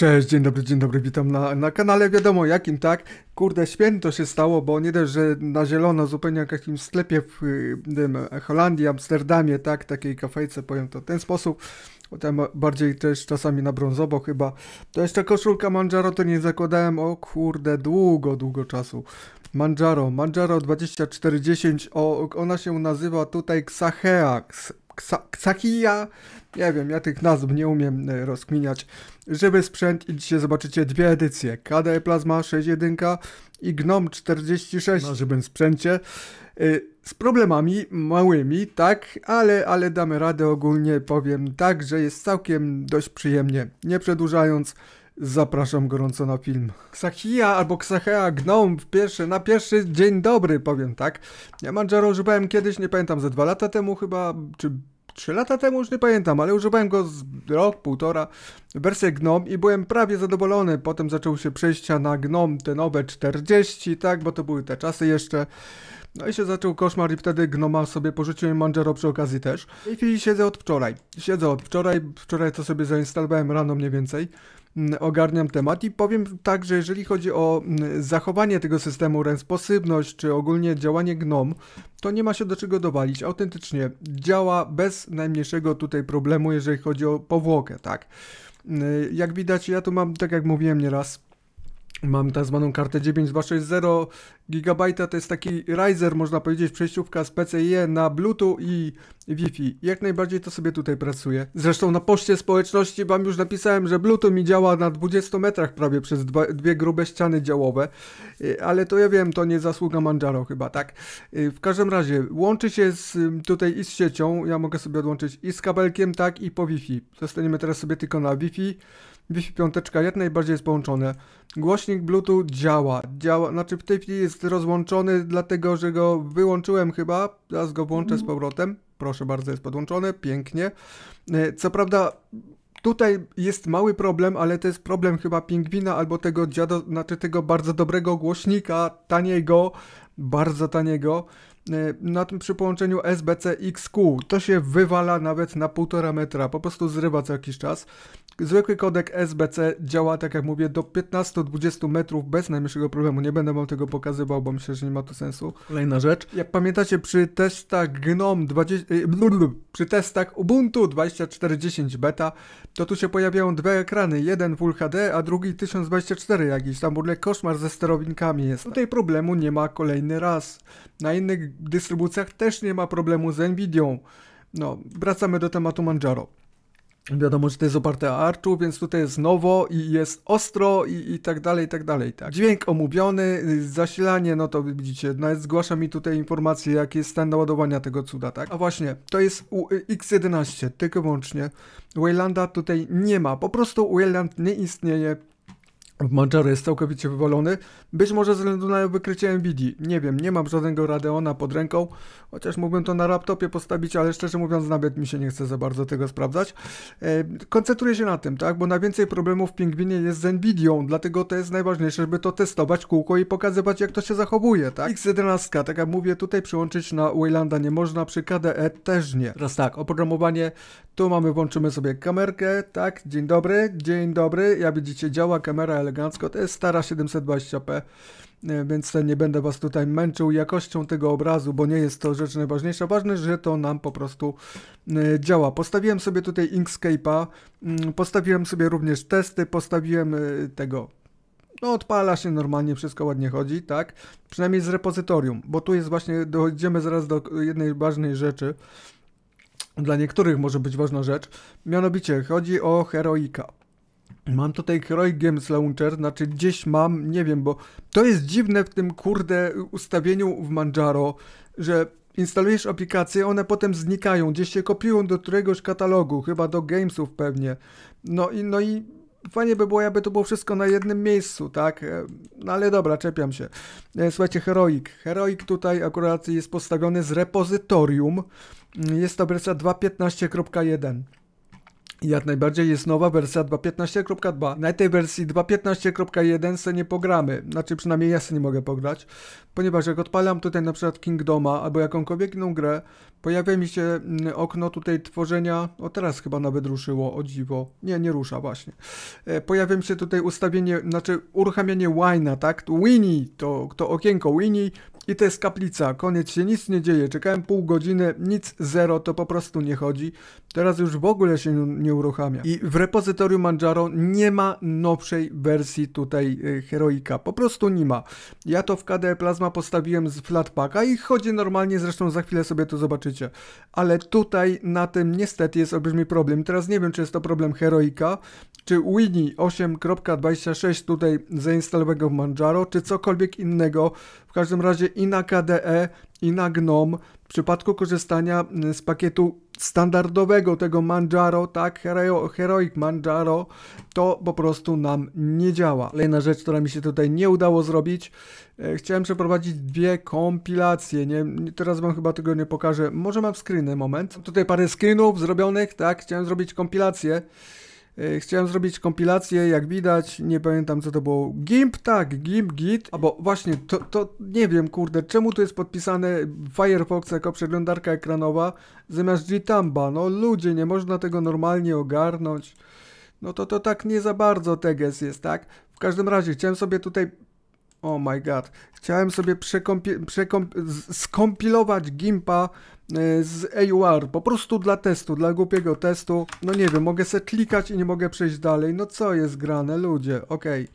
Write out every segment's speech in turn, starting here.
Cześć, dzień dobry, dzień dobry, witam na, na kanale, wiadomo jakim, tak? Kurde, święto się stało, bo nie dość, że na zielono zupełnie w jakimś sklepie w tym, e, Holandii, Amsterdamie, tak? Takiej kafejce, powiem to w ten sposób, potem bardziej też czasami na brązowo chyba. To jeszcze koszulka Manjaro, to nie zakładałem, o kurde, długo, długo czasu. Manjaro, Manjaro 2410, o, ona się nazywa tutaj Xaheax, ksa, Ksakija. Nie wiem, ja tych nazw nie umiem e, rozkminiać. Żywy sprzęt i dzisiaj zobaczycie dwie edycje. KDE Plasma 6.1 i GNOME 46 na żywym sprzęcie. E, z problemami małymi, tak, ale, ale damy radę ogólnie. Powiem tak, że jest całkiem dość przyjemnie. Nie przedłużając, Zapraszam gorąco na film. Ksachia albo Ksachea gnome w pierwszy, na pierwszy dzień dobry, powiem tak. Ja Manjaro używałem kiedyś, nie pamiętam, ze dwa lata temu chyba, czy trzy lata temu, już nie pamiętam, ale używałem go z rok, półtora, wersję gnome i byłem prawie zadowolony. Potem zaczął się przejścia na gnome, te nowe 40, tak, bo to były te czasy jeszcze. No i się zaczął koszmar i wtedy gnoma sobie porzuciłem Manjaro przy okazji też. W tej chwili siedzę od wczoraj. Siedzę od wczoraj, wczoraj to sobie zainstalowałem rano mniej więcej. Mm, ogarniam temat i powiem tak, że jeżeli chodzi o mm, zachowanie tego systemu, responsywność, czy ogólnie działanie GNOM, to nie ma się do czego dowalić. Autentycznie działa bez najmniejszego tutaj problemu, jeżeli chodzi o powłokę, tak. Mm, jak widać, ja tu mam, tak jak mówiłem nieraz, Mam tak zwaną kartę 9260 Gigabajta to jest taki riser, można powiedzieć, przejściówka z PCIe na Bluetooth i Wi-Fi. Jak najbardziej to sobie tutaj pracuje. Zresztą na poczcie społeczności wam już napisałem, że Bluetooth mi działa na 20 metrach prawie przez dwa, dwie grube ściany działowe, y, ale to ja wiem, to nie zasługa Manjaro chyba, tak? Y, w każdym razie łączy się z tutaj i z siecią, ja mogę sobie odłączyć i z kabelkiem, tak, i po Wi-Fi. Zostaniemy teraz sobie tylko na Wi-Fi. Wi-Fi piąteczka jak najbardziej jest połączone. Głośnik Bluetooth działa, działa, znaczy w tej chwili jest jest rozłączony, dlatego że go wyłączyłem chyba. Teraz go włączę z mhm. powrotem. Proszę bardzo, jest podłączony. Pięknie. E, co prawda Tutaj jest mały problem, ale to jest problem chyba pingwina albo tego dziado, znaczy tego bardzo dobrego głośnika, taniego, bardzo taniego. E, na tym przy połączeniu SBC-XQ. To się wywala nawet na 1,5 metra, po prostu zrywa co jakiś czas. Zwykły kodek SBC działa, tak jak mówię, do 15-20 metrów bez najmniejszego problemu. Nie będę wam tego pokazywał, bo myślę, że nie ma to sensu. Kolejna rzecz. Jak pamiętacie, przy testach GNOME 20... E, przy testach Ubuntu 24.10 beta, to tu się pojawiają dwa ekrany. Jeden Full HD, a drugi 1024 jakiś. Tam w ogóle koszmar ze sterowinkami jest. No Tutaj problemu nie ma kolejny raz. Na innych dystrybucjach też nie ma problemu z Nvidią. No, wracamy do tematu Manjaro. Wiadomo, że to jest oparte o Archu, więc tutaj jest nowo i jest ostro i, i tak dalej, i tak dalej. Tak. Dźwięk omówiony, zasilanie, no to widzicie, nawet no, zgłasza mi tutaj informację, jaki jest stan naładowania tego cuda, tak? A właśnie, to jest u X11, tylko wyłącznie. Waylanda tutaj nie ma, po prostu Wayland nie istnieje, Manjaro jest całkowicie wywalony, być może ze względu na wykrycie NVIDII. Nie wiem, nie mam żadnego Radeona pod ręką, chociaż mógłbym to na laptopie postawić, ale szczerze mówiąc nawet mi się nie chce za bardzo tego sprawdzać. E, koncentruję się na tym, tak, bo najwięcej problemów w Pingwinie jest z NVIDIą, dlatego to jest najważniejsze, żeby to testować kółko i pokazywać jak to się zachowuje, tak. X11, tak jak mówię, tutaj przyłączyć na Waylanda nie można, przy KDE też nie. Teraz tak, oprogramowanie, tu mamy, włączymy sobie kamerkę, tak, dzień dobry, dzień dobry, ja widzicie działa kamera, ale elegancko. To jest stara 720p, e, więc nie będę Was tutaj męczył jakością tego obrazu, bo nie jest to rzecz najważniejsza. Ważne, że to nam po prostu e, działa. Postawiłem sobie tutaj Inkscape'a, mm, postawiłem sobie również testy, postawiłem e, tego no odpala się normalnie, wszystko ładnie chodzi, tak? Przynajmniej z repozytorium, bo tu jest właśnie, dochodzimy zaraz do jednej ważnej rzeczy, dla niektórych może być ważna rzecz, mianowicie chodzi o Heroika. Mam tutaj Heroic Games Launcher, znaczy gdzieś mam, nie wiem, bo to jest dziwne w tym kurde ustawieniu w Manjaro, że instalujesz aplikacje, one potem znikają, gdzieś się kopiują do któregoś katalogu, chyba do gamesów pewnie. No i, no i fajnie by było, jakby to było wszystko na jednym miejscu, tak? E, no ale dobra, czepiam się. E, słuchajcie, Heroic. Heroic tutaj akurat jest postawiony z repozytorium. Mm, jest to wersja 2.15.1. Jak najbardziej jest nowa wersja 2.15.2. Na tej wersji 2.15.1 se nie pogramy, znaczy przynajmniej ja se nie mogę pograć, ponieważ jak odpalam tutaj na przykład Kingdoma albo jakąkolwiek inną grę, pojawia mi się mm, okno tutaj tworzenia, o teraz chyba nawet ruszyło, o dziwo, nie, nie rusza właśnie. E, pojawia mi się tutaj ustawienie, znaczy uruchamianie Wina, tak? Winnie, to, to okienko Winnie i to jest kaplica, koniec się, nic nie dzieje, czekałem pół godziny, nic, zero, to po prostu nie chodzi. Teraz już w ogóle się nie uruchamia. I w repozytorium Manjaro nie ma nowszej wersji tutaj y, Heroika, po prostu nie ma. Ja to w KDE Plasma postawiłem z Flatpaka i chodzi normalnie, zresztą za chwilę sobie to zobaczycie. Ale tutaj na tym niestety jest olbrzymi problem. Teraz nie wiem, czy jest to problem Heroika, czy Winnie 8.26 tutaj zainstalowanego w Manjaro, czy cokolwiek innego, w każdym razie i na KDE, i na GNOME, w przypadku korzystania mm, z pakietu standardowego tego Manjaro, tak, Hero, Heroic Manjaro, to po prostu nam nie działa. Kolejna rzecz, która mi się tutaj nie udało zrobić, e, chciałem przeprowadzić dwie kompilacje, nie, teraz wam chyba tego nie pokażę, może mam screeny, moment. Tutaj parę screenów zrobionych, tak, chciałem zrobić kompilację, E, chciałem zrobić kompilację, jak widać, nie pamiętam co to było. GIMP, tak, GIMP, GIT, albo właśnie, to, to nie wiem, kurde, czemu tu jest podpisane Firefox jako przeglądarka ekranowa zamiast Gitamba? No ludzie, nie można tego normalnie ogarnąć. No to to tak nie za bardzo teges jest, tak? W każdym razie, chciałem sobie tutaj Oh my god. Chciałem sobie skompilować Gimpa e, z AUR, po prostu dla testu, dla głupiego testu. No nie wiem, mogę se klikać i nie mogę przejść dalej. No co jest grane, ludzie? Okej. Okay.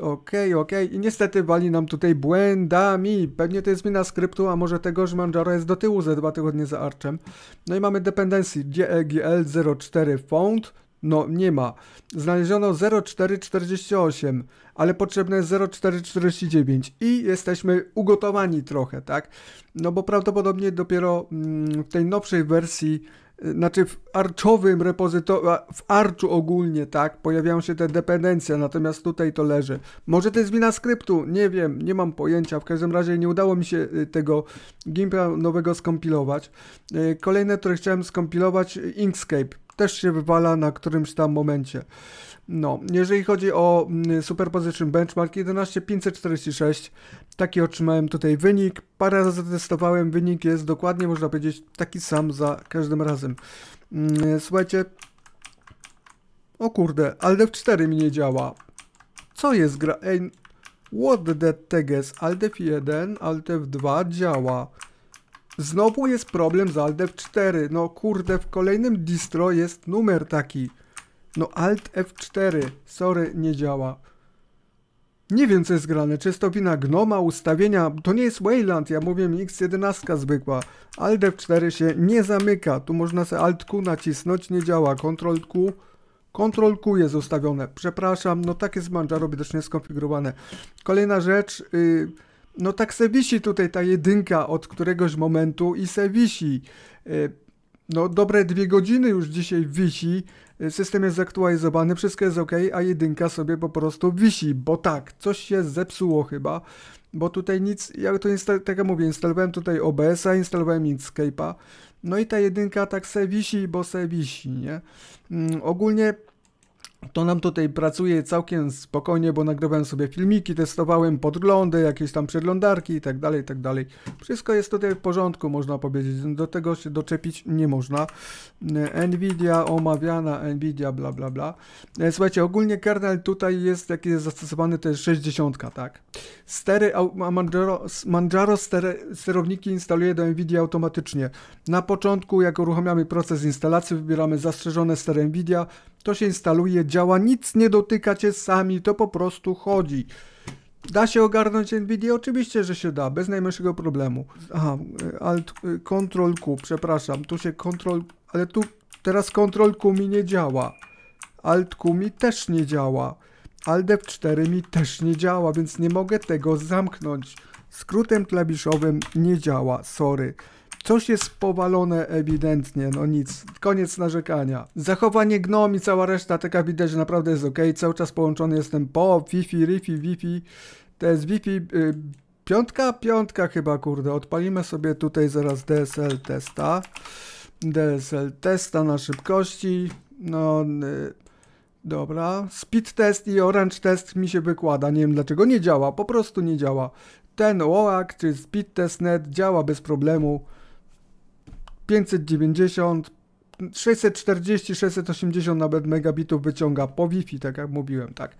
Okej, okay, okej. Okay. I niestety wali nam tutaj błędami. Pewnie to jest zmiana skryptu, a może tego, że Manjaro jest do tyłu ze dwa tygodnie za Archem. No i mamy dependencji GEGL04 font. No nie ma. Znaleziono 0448, ale potrzebne jest 0449 i jesteśmy ugotowani trochę, tak? No bo prawdopodobnie dopiero mm, w tej nowszej wersji y, znaczy w arczowym repozytorium, w arczu ogólnie, tak, pojawiają się te dependencje, natomiast tutaj to leży. Może to jest wina skryptu, nie wiem, nie mam pojęcia, w każdym razie nie udało mi się y, tego gimpa nowego skompilować. Y, kolejne, które chciałem skompilować, Inkscape też się wywala na którymś tam momencie. No, jeżeli chodzi o mm, Superposition Benchmark 11546, taki otrzymałem tutaj wynik. Parę razy testowałem, wynik jest dokładnie, można powiedzieć, taki sam za każdym razem. Mm, słuchajcie, o kurde, ALDEF 4 mi nie działa. Co jest gra? Ej, what the teges? ALDEF 1, ALDEF 2 działa. Znowu jest problem z Alt F4. No kurde, w kolejnym distro jest numer taki. No Alt F4. Sorry, nie działa. Nie wiem co jest grane, czy jest to wina Gnoma, ustawienia, to nie jest Wayland, ja mówię X11 zwykła. Alt F4 się nie zamyka, tu można sobie Alt Q nacisnąć, nie działa, Ctrl Q, Ctrl Q jest ustawione, przepraszam, no takie jest Manjaro widocznie skonfigurowane. Kolejna rzecz, yy, no tak se wisi tutaj ta jedynka od któregoś momentu i se wisi. E, no dobre dwie godziny już dzisiaj wisi, e, system jest zaktualizowany, wszystko jest ok, a jedynka sobie po prostu wisi, bo tak, coś się zepsuło chyba, bo tutaj nic, ja to tak jak mówię, instalowałem tutaj OBS-a, instalowałem Inkscape'a, no i ta jedynka tak se wisi, bo se wisi, nie? Mm, ogólnie to nam tutaj pracuje całkiem spokojnie, bo nagrywałem sobie filmiki, testowałem podglądy, jakieś tam przeglądarki i tak dalej, i tak dalej. Wszystko jest tutaj w porządku, można powiedzieć. Do tego się doczepić nie można. Nvidia omawiana, Nvidia bla bla bla. Słuchajcie, ogólnie kernel tutaj jest, jaki jest zastosowany, to jest 60, tak? Stery, Manjaro, Manjaro stery, sterowniki instaluje do Nvidia automatycznie. Na początku, jak uruchamiamy proces instalacji, wybieramy zastrzeżone stery Nvidia, to się instaluje, działa, nic nie dotyka sami, to po prostu chodzi. Da się ogarnąć NVIDIA? Oczywiście, że się da, bez najmniejszego problemu. Aha, e, alt, e, control Q, przepraszam, tu się control, ale tu teraz control Q mi nie działa. Alt Q mi też nie działa. Alt F4 mi też nie działa, więc nie mogę tego zamknąć. Skrótem klawiszowym nie działa, sorry. Coś jest powalone ewidentnie, no nic. Koniec narzekania. Zachowanie gnom i cała reszta, taka widać, że naprawdę jest ok. Cały czas połączony jestem po Wi-Fi, Wi-Fi, Wi-Fi. To jest Wi-Fi... Yy, piątka? Piątka chyba, kurde. Odpalimy sobie tutaj zaraz DSL testa. DSL testa na szybkości. No... Yy. Dobra, speed test i orange test mi się wykłada, nie wiem dlaczego, nie działa, po prostu nie działa. Ten OAC czy speed test net działa bez problemu. 590, 640, 680 nawet megabitów wyciąga po Wi-Fi, tak jak mówiłem, tak.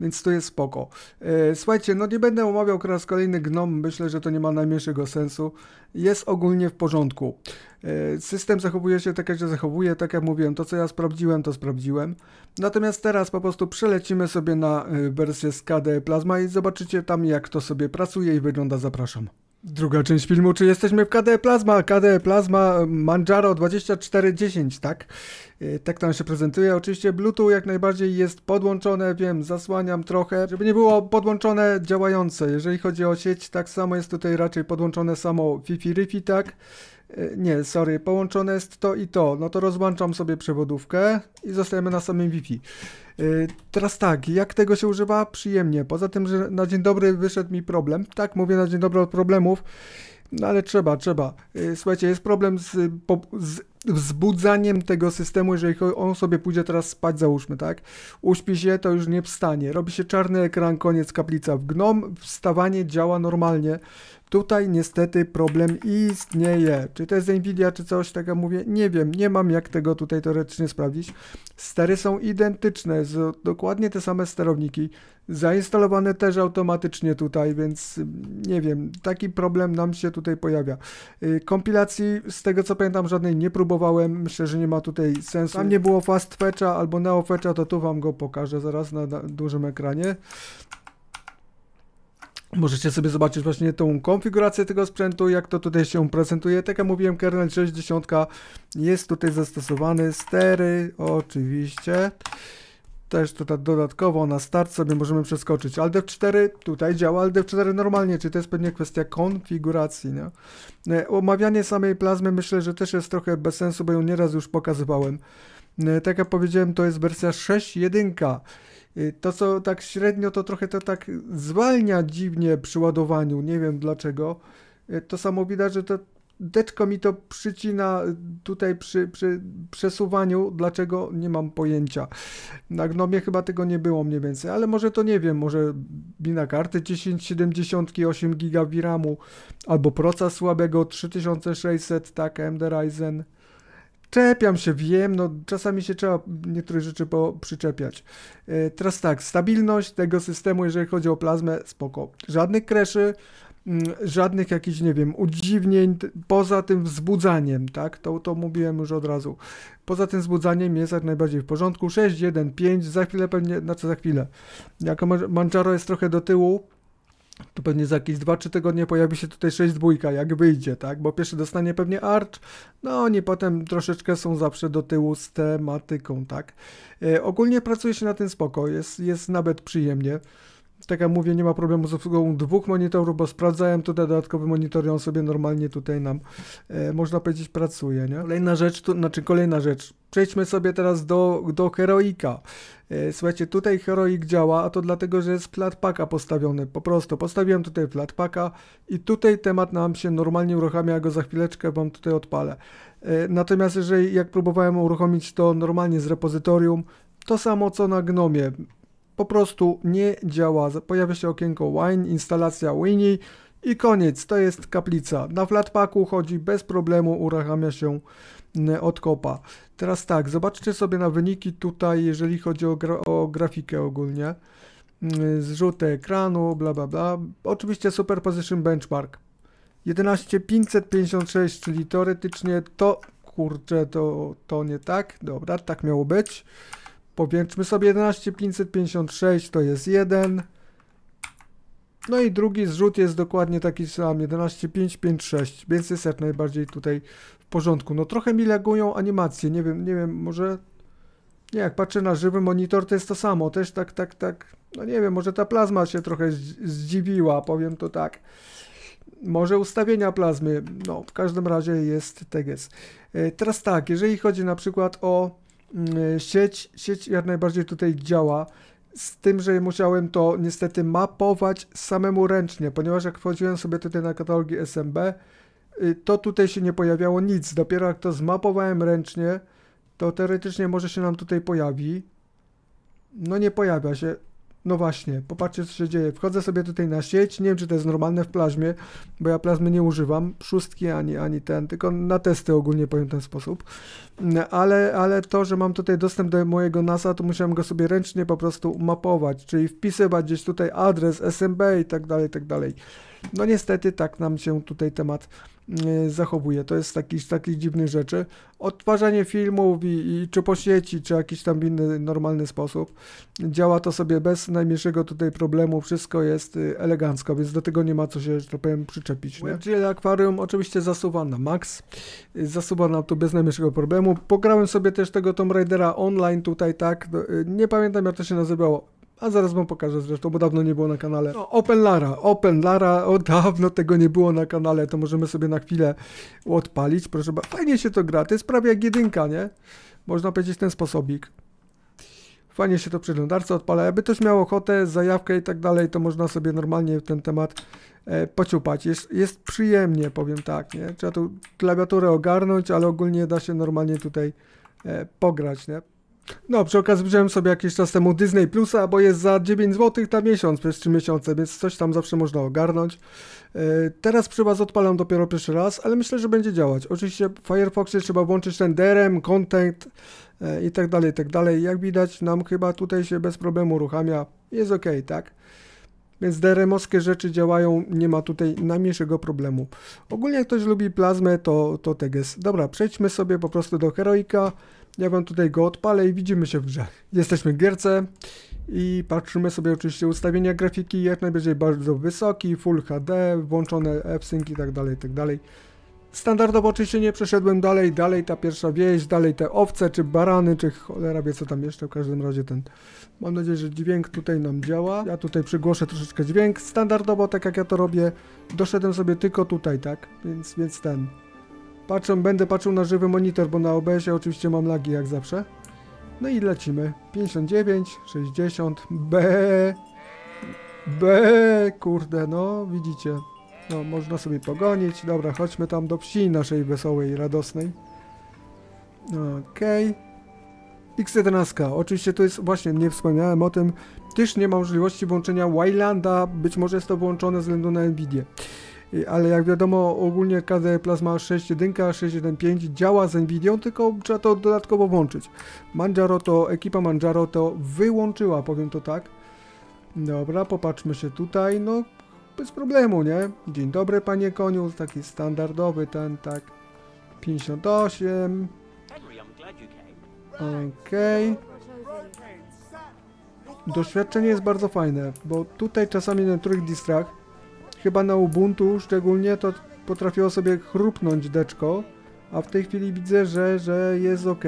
Więc to jest spoko. E, słuchajcie, no nie będę omawiał teraz kolejny GNOM, myślę, że to nie ma najmniejszego sensu. Jest ogólnie w porządku. E, system zachowuje się tak, jak się zachowuje, tak jak mówiłem, to co ja sprawdziłem, to sprawdziłem. Natomiast teraz po prostu przelecimy sobie na e, wersję SKD Plasma i zobaczycie tam, jak to sobie pracuje i wygląda. Zapraszam. Druga część filmu, czy jesteśmy w KDE Plasma? KDE Plasma Manjaro 2410, tak? E, tak tam się prezentuje. Oczywiście Bluetooth jak najbardziej jest podłączone, wiem, zasłaniam trochę, żeby nie było podłączone działające. Jeżeli chodzi o sieć, tak samo jest tutaj raczej podłączone samo wi Wi-Fi, tak? E, nie, sorry, połączone jest to i to. No to rozłączam sobie przewodówkę i zostajemy na samym Wi-Fi. Y, teraz tak, jak tego się używa? Przyjemnie. Poza tym, że na dzień dobry wyszedł mi problem. Tak, mówię na dzień dobry od problemów. No ale trzeba, trzeba. Y, słuchajcie, jest problem z, po, z wzbudzaniem tego systemu, jeżeli on sobie pójdzie teraz spać, załóżmy, tak? Uśpi się, to już nie wstanie. Robi się czarny ekran, koniec kaplica. W GNOME wstawanie działa normalnie. Tutaj niestety problem istnieje. Czy to jest Nvidia, czy coś takiego mówię? Nie wiem, nie mam jak tego tutaj teoretycznie sprawdzić. Stery są identyczne, z, dokładnie te same sterowniki, zainstalowane też automatycznie tutaj, więc mm, nie wiem, taki problem nam się tutaj pojawia. Y, kompilacji, z tego co pamiętam, żadnej nie próbowałem, myślę, że nie ma tutaj sensu. Tam nie było fast fetcha albo neo fetcha, to tu wam go pokażę zaraz na, na dużym ekranie. Możecie sobie zobaczyć właśnie tą konfigurację tego sprzętu, jak to tutaj się prezentuje. Tak jak mówiłem, kernel 60 jest tutaj zastosowany, stery oczywiście. Też tutaj dodatkowo na start sobie możemy przeskoczyć. ALDEV 4 tutaj działa ALDEV 4 normalnie, czyli to jest pewnie kwestia konfiguracji. Nie? E, omawianie samej plazmy myślę, że też jest trochę bez sensu, bo ją nieraz już pokazywałem. E, tak jak powiedziałem, to jest wersja 6.1. Y, to, co tak średnio, to trochę to tak zwalnia dziwnie przy ładowaniu. Nie wiem dlaczego. Y, to samo widać, że to deczko mi to przycina y, tutaj przy, przy przesuwaniu. Dlaczego? Nie mam pojęcia. Na Gnomie chyba tego nie było mniej więcej, ale może to nie wiem, może mi na kartę 1070 8 GB ramu, albo proca słabego 3600, tak, AMD Ryzen Czepiam się, wiem, no czasami się trzeba niektóre rzeczy po przyczepiać. Yy, e, teraz tak, stabilność tego systemu, jeżeli chodzi o plazmę, spoko. Żadnych kreszy, yy, żadnych jakichś, nie wiem, udziwnień poza tym wzbudzaniem, tak? To, to mówiłem już od razu. Poza tym wzbudzaniem jest jak najbardziej w porządku. 6, 1, 5, za chwilę pewnie, znaczy za chwilę. Jako Manjaro jest trochę do tyłu, to pewnie za jakieś 2-3 tygodnie pojawi się tutaj 6 dwójka, jak wyjdzie, tak? Bo pierwszy dostanie pewnie Arch, no oni potem troszeczkę są zawsze do tyłu z tematyką, tak? Yy, ogólnie pracuje się na tym spoko, jest, jest nawet przyjemnie tak jak mówię, nie ma problemu z obsługą dwóch monitorów, bo sprawdzałem tutaj dodatkowy monitor i on sobie normalnie tutaj nam, e, można powiedzieć, pracuje, nie? Kolejna rzecz, to, znaczy kolejna rzecz, przejdźmy sobie teraz do, do Heroika. E, słuchajcie, tutaj Heroik działa, a to dlatego, że jest flatpaka postawiony. Po prostu postawiłem tutaj flatpaka i tutaj temat nam się normalnie uruchamia, ja go za chwileczkę wam tutaj odpalę. E, natomiast jeżeli jak próbowałem uruchomić to normalnie z repozytorium, to samo co na Gnomie po prostu nie działa. Pojawia się okienko Wine, instalacja Winnie i koniec, to jest kaplica. Na flatpaku chodzi bez problemu, uruchamia się od kopa. Teraz tak, zobaczcie sobie na wyniki tutaj, jeżeli chodzi o, gra o grafikę ogólnie. Zrzuty ekranu, bla bla bla. Oczywiście Superposition Benchmark. 11556, czyli teoretycznie to, kurczę, to, to nie tak. Dobra, tak miało być. Powiększmy sobie 11556, to jest 1. No i drugi zrzut jest dokładnie taki sam, 11556, więc jest jak najbardziej tutaj w porządku. No trochę mi lagują animacje, nie wiem, nie wiem, może... Nie, jak patrzę na żywy monitor, to jest to samo, też tak, tak, tak, no nie wiem, może ta plazma się trochę zdziwiła, powiem to tak. Może ustawienia plazmy, no w każdym razie jest teges. E, teraz tak, jeżeli chodzi na przykład o Mm, sieć, sieć jak najbardziej tutaj działa. Z tym, że musiałem to niestety mapować samemu ręcznie, ponieważ jak wchodziłem sobie tutaj na katalogi SMB, y, to tutaj się nie pojawiało nic. Dopiero jak to zmapowałem ręcznie, to teoretycznie może się nam tutaj pojawi. No nie pojawia się. No właśnie, popatrzcie co się dzieje. Wchodzę sobie tutaj na sieć, nie wiem czy to jest normalne w plazmie, bo ja plazmy nie używam, szóstki ani, ani ten, tylko na testy ogólnie powiem w ten sposób. Ale, ale to, że mam tutaj dostęp do mojego NASA, to musiałem go sobie ręcznie po prostu mapować, czyli wpisywać gdzieś tutaj adres, SMB i tak dalej, i tak dalej. No niestety tak nam się tutaj temat e, zachowuje. To jest taki, z takich dziwnych rzeczy. Odtwarzanie filmów i, i, czy po sieci, czy jakiś tam inny normalny sposób. Działa to sobie bez najmniejszego tutaj problemu. Wszystko jest y, elegancko, więc do tego nie ma co się, że tak powiem, przyczepić. Czyli akwarium oczywiście zasuwa na max. Y, zasuwa nam tu bez najmniejszego problemu. Pograłem sobie też tego Tomb Raidera online tutaj, tak. No, y, nie pamiętam jak to się nazywało a zaraz wam pokażę zresztą, bo dawno nie było na kanale. No, Open Lara, Open Lara, o dawno tego nie było na kanale, to możemy sobie na chwilę odpalić, proszę bardzo. Fajnie się to gra, to jest prawie jak jedynka, nie? Można powiedzieć ten sposobik. Fajnie się to przeglądarce odpala, jakby ktoś miał ochotę, zajawkę i tak dalej, to można sobie normalnie ten temat e, pociupać. Jest, jest przyjemnie, powiem tak, nie? Trzeba tu klawiaturę ogarnąć, ale ogólnie da się normalnie tutaj e, pograć, nie? No, przy okazji wziąłem sobie jakiś czas temu Disney Plusa, bo jest za 9 zł na miesiąc przez 3 miesiące, więc coś tam zawsze można ogarnąć. E, teraz przy Was odpalam dopiero pierwszy raz, ale myślę, że będzie działać. Oczywiście w Firefoxie trzeba włączyć ten DRM, content e, i tak dalej, i tak dalej. Jak widać, nam chyba tutaj się bez problemu uruchamia. Jest ok, tak? Więc DRM-owskie rzeczy działają, nie ma tutaj najmniejszego problemu. Ogólnie jak ktoś lubi plazmę, to, to teges. Dobra, przejdźmy sobie po prostu do heroika. Ja wam tutaj go odpalę i widzimy się w grze. Jesteśmy w gierce i patrzymy sobie oczywiście ustawienia grafiki, jak najbardziej bardzo wysoki, Full HD, włączone f-sync i tak dalej, tak dalej. Standardowo oczywiście nie przeszedłem dalej, dalej ta pierwsza wieś, dalej te owce, czy barany, czy cholera wie co tam jeszcze, w każdym razie ten... Mam nadzieję, że dźwięk tutaj nam działa. Ja tutaj przygłoszę troszeczkę dźwięk. Standardowo, tak jak ja to robię, doszedłem sobie tylko tutaj, tak? Więc, więc ten... Patrzę, będę patrzył na żywy monitor, bo na OBS-ie oczywiście mam lagi jak zawsze. No i lecimy. 59, 60, B, B, kurde, no widzicie. No, można sobie pogonić. Dobra, chodźmy tam do wsi naszej wesołej, radosnej. Okej. Okay. X11. Oczywiście to jest, właśnie nie wspomniałem o tym, też nie ma możliwości włączenia Wylanda, być może jest to włączone ze względu na Nvidia. Ale jak wiadomo, ogólnie KDE Plasma 6.1, 6.1.5 działa z Nvidią, tylko trzeba to dodatkowo włączyć. Manjaro to, ekipa Manjaro to wyłączyła, powiem to tak. Dobra, popatrzmy się tutaj, no bez problemu, nie? Dzień dobry, panie koniu, taki standardowy ten, tak. 58. Okej. Okay. Doświadczenie jest bardzo fajne, bo tutaj czasami na niektórych distrach, chyba na Ubuntu szczególnie, to potrafiło sobie chrupnąć deczko, a w tej chwili widzę, że, że jest ok.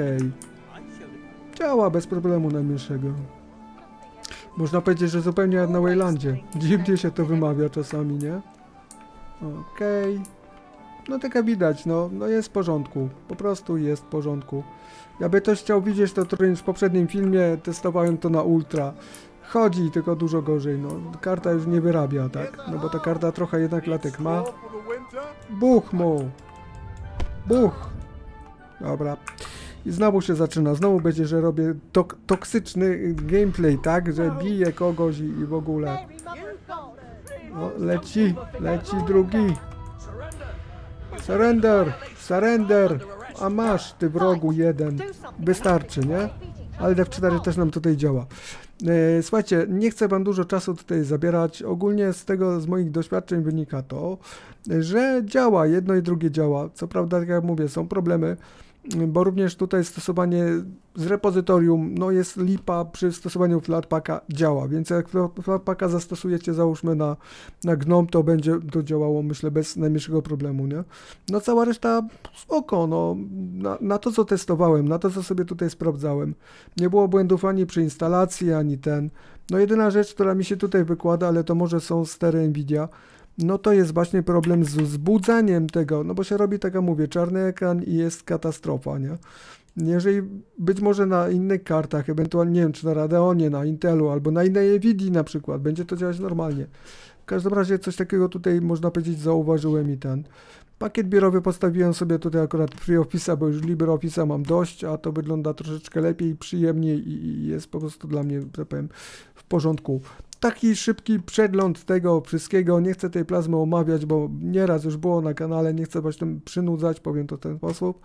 Działa bez problemu najmniejszego. Można powiedzieć, że zupełnie jak na Waylandzie. Dziwnie się to wymawia czasami, nie? Okej. Okay. No tak jak widać, no, no jest w porządku. Po prostu jest w porządku. by ktoś chciał widzieć to którymś w poprzednim filmie, testowałem to na ultra. Chodzi, tylko dużo gorzej, no. Karta już nie wyrabia, tak? No bo ta karta trochę jednak latek ma. Buch mu! Buch! Dobra. I znowu się zaczyna, znowu będzie, że robię tok toksyczny gameplay, tak? Że no. biję kogoś i, i w ogóle. O, no, leci, leci drugi. Surrender, surrender. A masz, ty wrogu, jeden. Wystarczy, nie? Ale F4 też nam tutaj działa. E, słuchajcie, nie chcę Wam dużo czasu tutaj zabierać. Ogólnie z tego, z moich doświadczeń wynika to, że działa, jedno i drugie działa. Co prawda, tak jak mówię, są problemy bo również tutaj stosowanie z repozytorium no jest lipa przy stosowaniu Flatpaka działa, więc jak Flatpaka zastosujecie załóżmy na, na GNOME, to będzie to działało myślę bez najmniejszego problemu, nie? No cała reszta spoko, no na, na to co testowałem, na to co sobie tutaj sprawdzałem, nie było błędów ani przy instalacji, ani ten, no jedyna rzecz, która mi się tutaj wykłada, ale to może są stery NVIDIA, no to jest właśnie problem z wzbudzaniem tego, no bo się robi, tak jak mówię, czarny ekran i jest katastrofa, nie? Jeżeli być może na innych kartach, ewentualnie nie wiem, czy na Radeonie, na Intelu albo na innej Nvidia na przykład, będzie to działać normalnie. W każdym razie coś takiego tutaj można powiedzieć zauważyłem i ten. Pakiet biurowy postawiłem sobie tutaj akurat FreeOffice'a, bo już LibreOffice'a mam dość, a to wygląda troszeczkę lepiej, przyjemniej i, i jest po prostu dla mnie, że tak powiem, w porządku taki szybki przegląd tego wszystkiego. Nie chcę tej plazmy omawiać, bo nieraz już było na kanale, nie chcę was tym przynudzać, powiem to w ten sposób.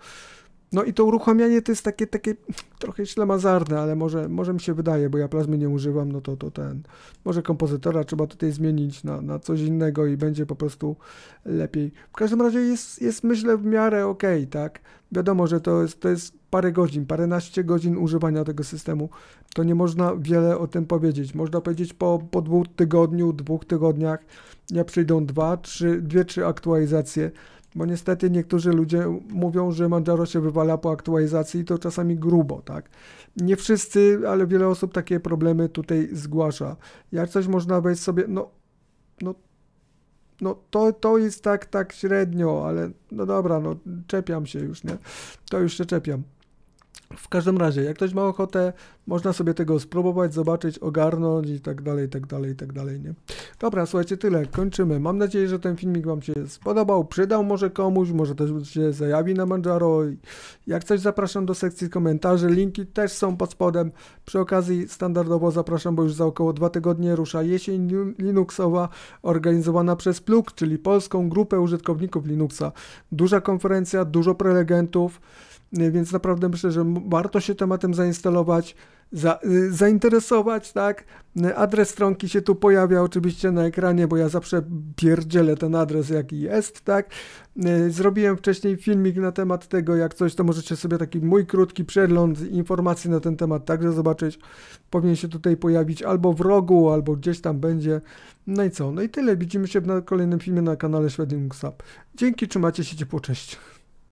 No i to uruchamianie to jest takie, takie trochę ślamazarne, ale może, może mi się wydaje, bo ja plazmy nie używam, no to, to ten, może kompozytora trzeba tutaj zmienić na, na coś innego i będzie po prostu lepiej. W każdym razie jest, jest myślę w miarę ok, tak? Wiadomo, że to jest, to jest parę godzin, paręnaście godzin używania tego systemu, to nie można wiele o tym powiedzieć. Można powiedzieć po, po dwóch tygodniu, dwóch tygodniach, ja przyjdą dwa, trzy, dwie, trzy aktualizacje, bo niestety niektórzy ludzie mówią, że Manjaro się wywala po aktualizacji i to czasami grubo, tak? Nie wszyscy, ale wiele osób takie problemy tutaj zgłasza. Jak coś można wejść sobie, no, no, no to, to jest tak, tak średnio, ale no dobra, no czepiam się już, nie? To już się czepiam. W każdym razie, jak ktoś ma ochotę, można sobie tego spróbować, zobaczyć, ogarnąć i tak dalej, i tak dalej, i tak dalej, nie? Dobra, słuchajcie, tyle, kończymy. Mam nadzieję, że ten filmik Wam się spodobał, przydał może komuś, może też się zajawi na Manjaro. Jak coś zapraszam do sekcji komentarzy, linki też są pod spodem. Przy okazji standardowo zapraszam, bo już za około dwa tygodnie rusza jesień Linuxowa, organizowana przez PLUG, czyli Polską Grupę Użytkowników Linuxa. Duża konferencja, dużo prelegentów. Y, więc naprawdę myślę, że warto się tematem zainstalować, za, y, zainteresować, tak? Y, adres stronki się tu pojawia oczywiście na ekranie, bo ja zawsze pierdzielę ten adres, jaki jest, tak? Zrobiłem wcześniej filmik na temat tego, jak coś, to możecie sobie taki mój krótki przegląd informacji na ten temat także zobaczyć. Powinien się tutaj pojawić albo w rogu, albo gdzieś tam będzie. No i co? No i tyle. Widzimy się na kolejnym filmie na kanale Shredding Sub. Dzięki, macie się ciepło, cześć.